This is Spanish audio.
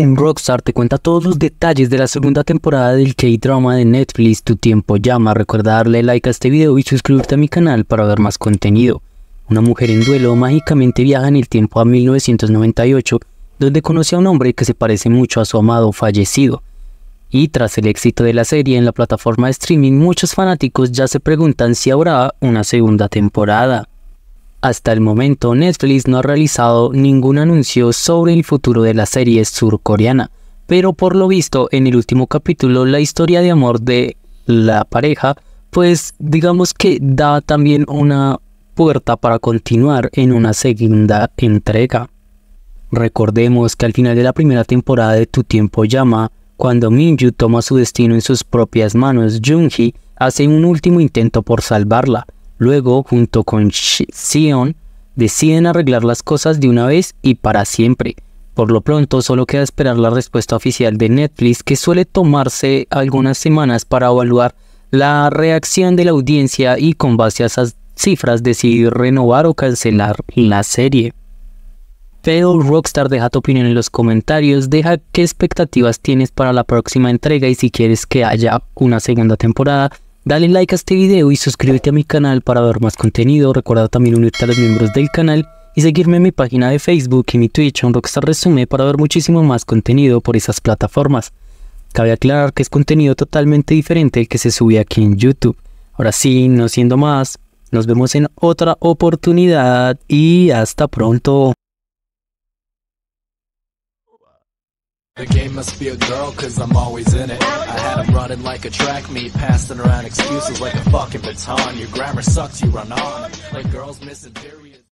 Un Rockstar te cuenta todos los detalles de la segunda temporada del K-Drama de Netflix Tu Tiempo Llama. Recuerda darle like a este video y suscribirte a mi canal para ver más contenido. Una mujer en duelo mágicamente viaja en el tiempo a 1998, donde conoce a un hombre que se parece mucho a su amado fallecido. Y tras el éxito de la serie en la plataforma de streaming, muchos fanáticos ya se preguntan si habrá una segunda temporada. Hasta el momento, Netflix no ha realizado ningún anuncio sobre el futuro de la serie surcoreana, pero por lo visto en el último capítulo la historia de amor de la pareja, pues digamos que da también una puerta para continuar en una segunda entrega. Recordemos que al final de la primera temporada de Tu tiempo llama, cuando Minju toma su destino en sus propias manos, Junji hace un último intento por salvarla, Luego, junto con Sion, deciden arreglar las cosas de una vez y para siempre. Por lo pronto, solo queda esperar la respuesta oficial de Netflix, que suele tomarse algunas semanas para evaluar la reacción de la audiencia y con base a esas cifras decidir renovar o cancelar la serie. Pero Rockstar deja tu opinión en los comentarios, deja qué expectativas tienes para la próxima entrega y si quieres que haya una segunda temporada, Dale like a este video y suscríbete a mi canal para ver más contenido. Recuerda también unirte a los miembros del canal y seguirme en mi página de Facebook y mi Twitch, un Rockstar Resume, para ver muchísimo más contenido por esas plataformas. Cabe aclarar que es contenido totalmente diferente al que se sube aquí en YouTube. Ahora sí, no siendo más, nos vemos en otra oportunidad y hasta pronto. shouted like a track meet, passing around excuses like a fucking baton. Your grammar sucks, you run on like girls missing periods.